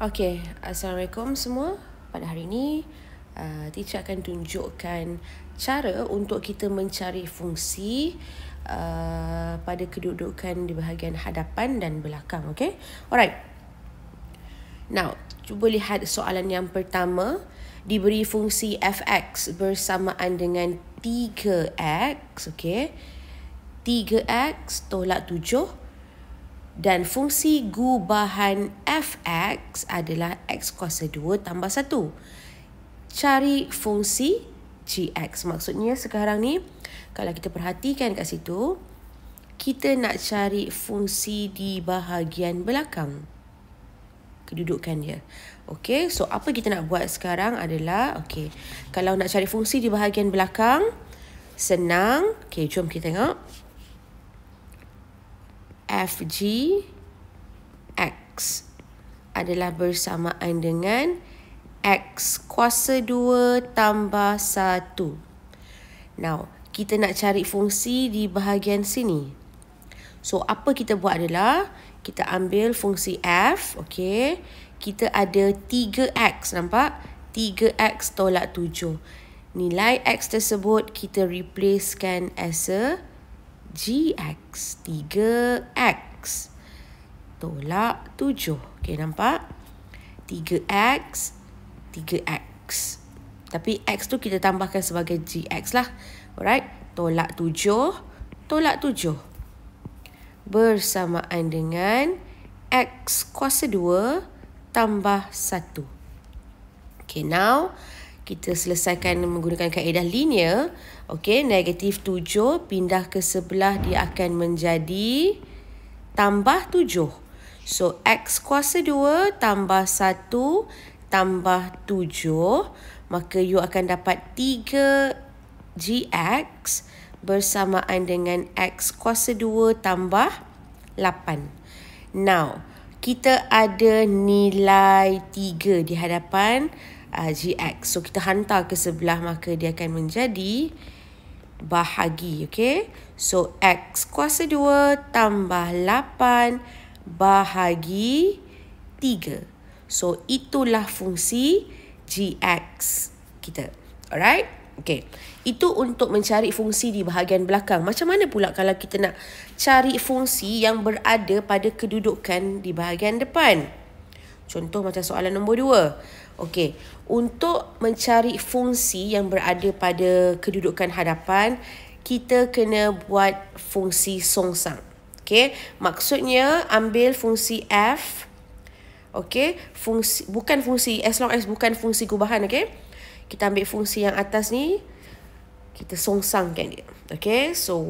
Okay, Assalamualaikum semua. Pada hari ini, uh, teacher akan tunjukkan cara untuk kita mencari fungsi uh, pada kedudukan di bahagian hadapan dan belakang. Okay, alright. Now, cuba lihat soalan yang pertama. Diberi fungsi fx bersamaan dengan 3x, okay. 3x tolak 7 dan fungsi gubahan fx adalah x kuasa 2 tambah 1. Cari fungsi gx. Maksudnya sekarang ni, kalau kita perhatikan kat situ, kita nak cari fungsi di bahagian belakang. Kedudukan dia. Okay, so apa kita nak buat sekarang adalah, okay, kalau nak cari fungsi di bahagian belakang, senang. Okay, jom kita tengok. F, G, X adalah bersamaan dengan X kuasa 2 tambah 1. Now, kita nak cari fungsi di bahagian sini. So, apa kita buat adalah kita ambil fungsi F, okay. Kita ada 3X, nampak? 3X tolak 7. Nilai X tersebut kita replacekan as a GX 3X tolak 7. Okey, nampak? 3X, 3X. Tapi X tu kita tambahkan sebagai GX lah. Alright, tolak 7, tolak 7. Bersamaan dengan X kuasa 2 tambah 1. Okay, now kita selesaikan menggunakan kaedah linear. Okey, negatif 7 pindah ke sebelah dia akan menjadi tambah 7. So, x kuasa 2 tambah 1 tambah 7. Maka you akan dapat 3gx bersamaan dengan x kuasa 2 tambah 8. Now, kita ada nilai 3 di hadapan kita uh, GX. So, kita hantar ke sebelah maka dia akan menjadi bahagi. Okay? So, X kuasa 2 tambah 8 bahagi 3. So, itulah fungsi GX kita. Alright? Okay. Itu untuk mencari fungsi di bahagian belakang. Macam mana pula kalau kita nak cari fungsi yang berada pada kedudukan di bahagian depan? Contoh macam soalan nombor dua. Okey, untuk mencari fungsi yang berada pada kedudukan hadapan, kita kena buat fungsi songsang. Okey, maksudnya ambil fungsi F. Okey, fungsi bukan fungsi as long as bukan fungsi gubahan, okey. Kita ambil fungsi yang atas ni, kita songsangkan dia. Okey, so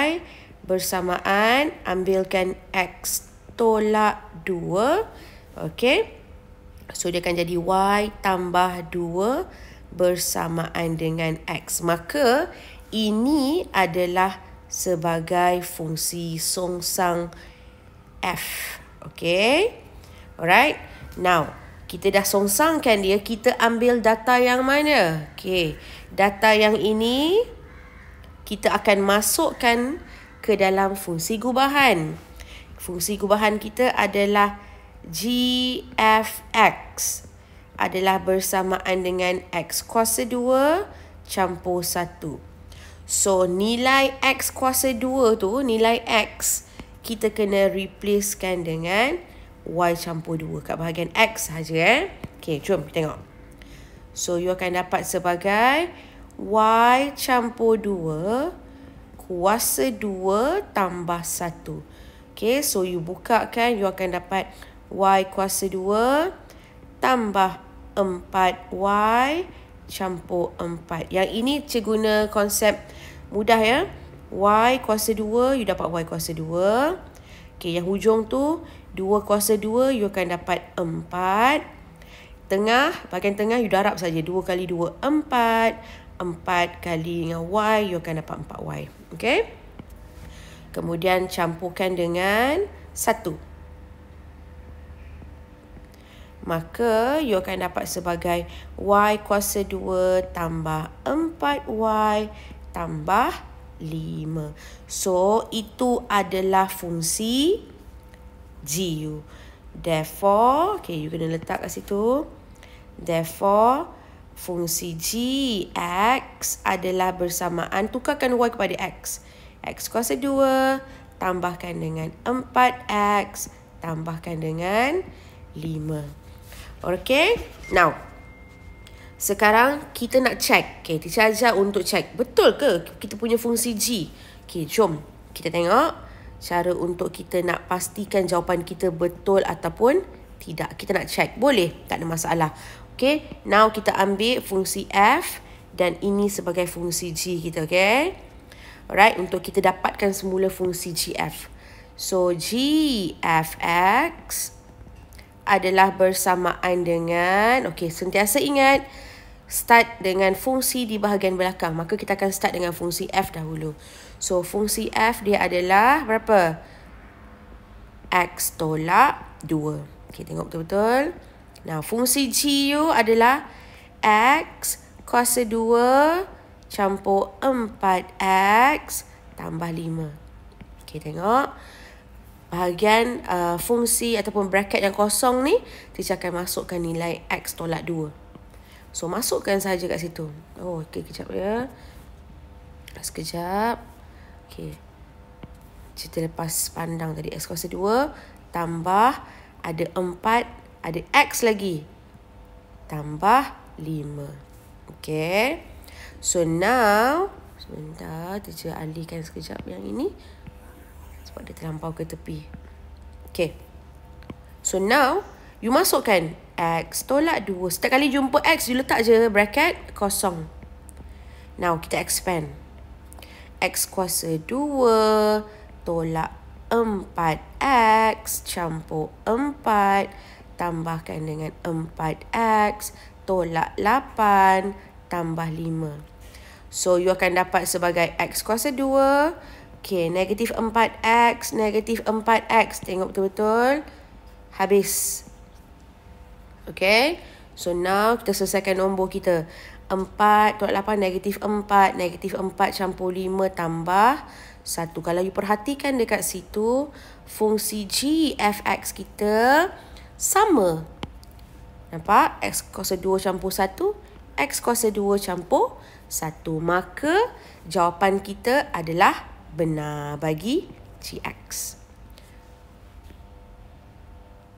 Y bersamaan ambilkan X tolak 2. Okey. So dia akan jadi Y tambah 2 bersamaan dengan X. Maka ini adalah sebagai fungsi songsang F. Okay. Alright. Now, kita dah songsangkan dia. Kita ambil data yang mana? Okay. Data yang ini kita akan masukkan ke dalam fungsi gubahan. Fungsi gubahan kita adalah F. GFX adalah bersamaan dengan X kuasa 2 campur 1. So nilai X kuasa 2 tu, nilai X, kita kena replacekan dengan Y campur 2. Kat bahagian X sahaja eh. Okay, jom tengok. So you akan dapat sebagai Y campur 2 kuasa 2 tambah 1. Okay, so you buka kan, you akan dapat... Y kuasa 2 tambah 4Y campur 4. Yang ini cikgu guna konsep mudah ya. Y kuasa 2, you dapat Y kuasa 2. Okay, yang hujung tu 2 kuasa 2, you akan dapat 4. Tengah, bahagian tengah, you darab saja 2 kali 2, 4. 4 kali dengan Y, you akan dapat 4Y. Okay? Kemudian campurkan dengan 1. 1 maka you akan dapat sebagai y kuasa 2 tambah 4y tambah 5. So, itu adalah fungsi gu. Therefore, okay, you kena letak kat situ. Therefore, fungsi g x adalah bersamaan, tukarkan y kepada x. x kuasa 2 tambahkan dengan 4x tambahkan dengan 5. Okay. Now. Sekarang kita nak check. Okay. Teacher ajar untuk check. Betul ke kita punya fungsi G? Okay. Jom. Kita tengok. Cara untuk kita nak pastikan jawapan kita betul ataupun tidak. Kita nak check. Boleh. Tak ada masalah. Okay. Now kita ambil fungsi F. Dan ini sebagai fungsi G kita. Okay. Alright. Untuk kita dapatkan semula fungsi GF. So GFX. GFX adalah bersamaan dengan okey sentiasa ingat start dengan fungsi di bahagian belakang maka kita akan start dengan fungsi f dahulu so fungsi f dia adalah berapa x tolak 2 okey tengok betul-betul nah fungsi g u adalah x kuasa 2 campur 4x tambah 5 okey tengok bahagian uh, fungsi ataupun bracket yang kosong ni teacher akan masukkan nilai x tolak 2 so masukkan saja kat situ oh okey kejap ya sekejap okey. cerita lepas pandang tadi x kuasa 2 tambah ada 4 ada x lagi tambah 5 Okey. so now sebentar teacher alihkan sekejap yang ini sebab dia terlampau ke tepi. Okay. So now, you masukkan X tolak 2. Setiap kali jumpa X, you letak je bracket kosong. Now, kita expand. X kuasa 2 tolak 4X campur 4 tambahkan dengan 4X tolak 8 tambah 5. So, you akan dapat sebagai X kuasa 2 Okay, negatif 4x, negatif 4x. Tengok betul-betul. Habis. Okay. So, now kita selesaikan nombor kita. 4, tolak 8, negatif 4. Negatif 4 campur 5 tambah 1. Kalau you perhatikan dekat situ, fungsi g fx kita sama. Nampak? X kuasa 2 campur 1. X kuasa 2 campur 1. Maka, jawapan kita adalah 1 benar bagi GX.